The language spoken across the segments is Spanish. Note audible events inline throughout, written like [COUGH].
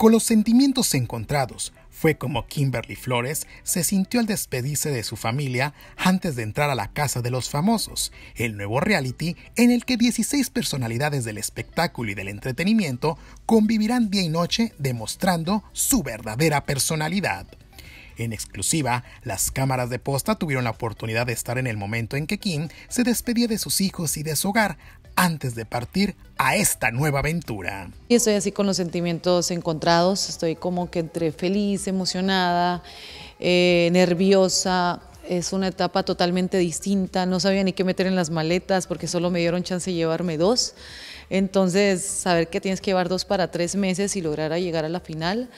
Con los sentimientos encontrados, fue como Kimberly Flores se sintió al despedirse de su familia antes de entrar a la Casa de los Famosos, el nuevo reality en el que 16 personalidades del espectáculo y del entretenimiento convivirán día y noche demostrando su verdadera personalidad. En exclusiva, las cámaras de posta tuvieron la oportunidad de estar en el momento en que Kim se despedía de sus hijos y de su hogar antes de partir a esta nueva aventura. Y estoy así con los sentimientos encontrados, estoy como que entre feliz, emocionada, eh, nerviosa, es una etapa totalmente distinta, no sabía ni qué meter en las maletas porque solo me dieron chance de llevarme dos. Entonces, saber que tienes que llevar dos para tres meses y lograr llegar a la final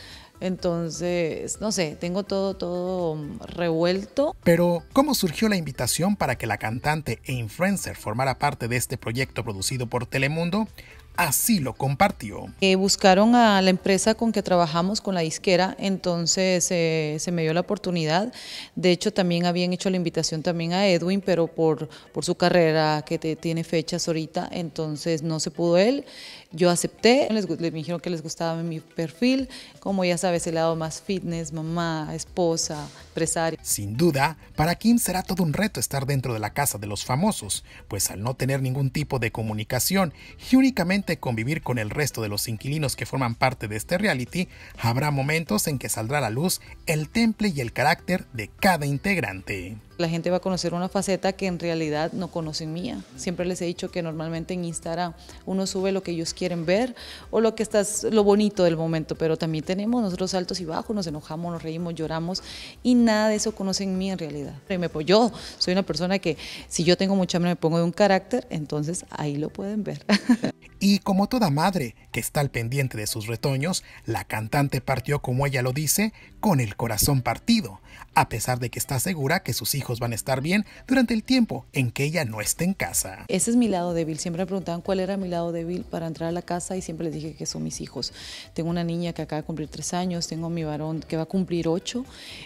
entonces, no sé, tengo todo, todo revuelto. Pero, ¿cómo surgió la invitación para que la cantante e influencer formara parte de este proyecto producido por Telemundo? Así lo compartió. Eh, buscaron a la empresa con que trabajamos, con la disquera, entonces eh, se me dio la oportunidad. De hecho, también habían hecho la invitación también a Edwin, pero por, por su carrera que tiene fechas ahorita, entonces no se pudo él. Yo acepté, les, dijeron que les gustaba mi perfil, como ya sabes, el lado más fitness, mamá, esposa, empresaria. Sin duda, para Kim será todo un reto estar dentro de la casa de los famosos, pues al no tener ningún tipo de comunicación y únicamente convivir con el resto de los inquilinos que forman parte de este reality, habrá momentos en que saldrá a la luz el temple y el carácter de cada integrante la gente va a conocer una faceta que en realidad no conocen mía. Siempre les he dicho que normalmente en Instagram uno sube lo que ellos quieren ver o lo que estás, lo bonito del momento, pero también tenemos nosotros altos y bajos, nos enojamos, nos reímos, lloramos y nada de eso conocen mí en realidad. yo soy una persona que si yo tengo mucha hambre me pongo de un carácter, entonces ahí lo pueden ver. [LAUGHS] Y como toda madre que está al pendiente de sus retoños, la cantante partió, como ella lo dice, con el corazón partido, a pesar de que está segura que sus hijos van a estar bien durante el tiempo en que ella no esté en casa. Ese es mi lado débil. Siempre me preguntaban cuál era mi lado débil para entrar a la casa y siempre les dije que son mis hijos. Tengo una niña que acaba de cumplir tres años, tengo a mi varón que va a cumplir ocho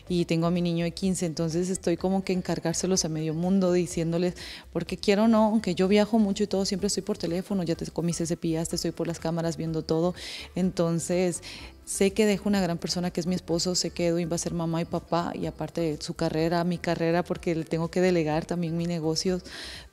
y tengo a mi niño de 15. Entonces estoy como que encargárselos a medio mundo diciéndoles, porque quiero o no, aunque yo viajo mucho y todo, siempre estoy por teléfono, ya te comiste, Te estoy por las cámaras viendo todo. Entonces Sé que dejo una gran persona que es mi esposo, sé que Edwin va a ser mamá y papá y aparte de su carrera, mi carrera, porque le tengo que delegar también mi negocio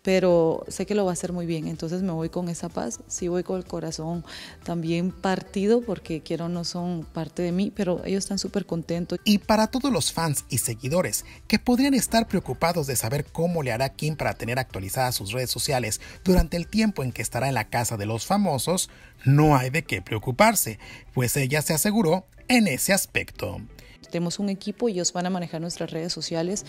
pero sé que lo va a hacer muy bien, entonces me voy con esa paz, sí voy con el corazón también partido porque quiero no son parte de mí, pero ellos están súper contentos. Y para todos los fans y seguidores que podrían estar preocupados de saber cómo le hará Kim para tener actualizadas sus redes sociales durante el tiempo en que estará en la casa de los famosos, no hay de qué preocuparse, pues ella se ha seguro en ese aspecto. Tenemos un equipo y ellos van a manejar nuestras redes sociales,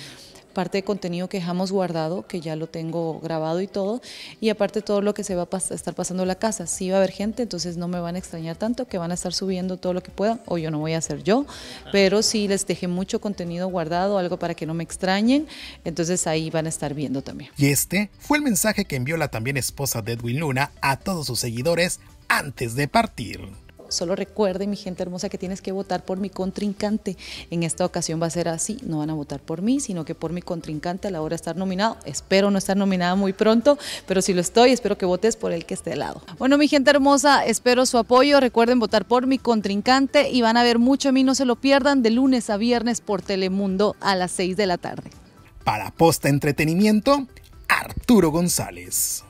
parte de contenido que dejamos guardado, que ya lo tengo grabado y todo, y aparte todo lo que se va a estar pasando en la casa. Si va a haber gente, entonces no me van a extrañar tanto, que van a estar subiendo todo lo que puedan, o yo no voy a hacer yo, pero si les dejé mucho contenido guardado, algo para que no me extrañen, entonces ahí van a estar viendo también. Y este fue el mensaje que envió la también esposa de Edwin Luna a todos sus seguidores antes de partir solo recuerde, mi gente hermosa, que tienes que votar por mi contrincante. En esta ocasión va a ser así, no van a votar por mí, sino que por mi contrincante a la hora de estar nominado. Espero no estar nominada muy pronto, pero si lo estoy, espero que votes por el que esté al lado. Bueno, mi gente hermosa, espero su apoyo. Recuerden votar por mi contrincante y van a ver mucho a mí, no se lo pierdan, de lunes a viernes por Telemundo a las 6 de la tarde. Para Posta Entretenimiento, Arturo González.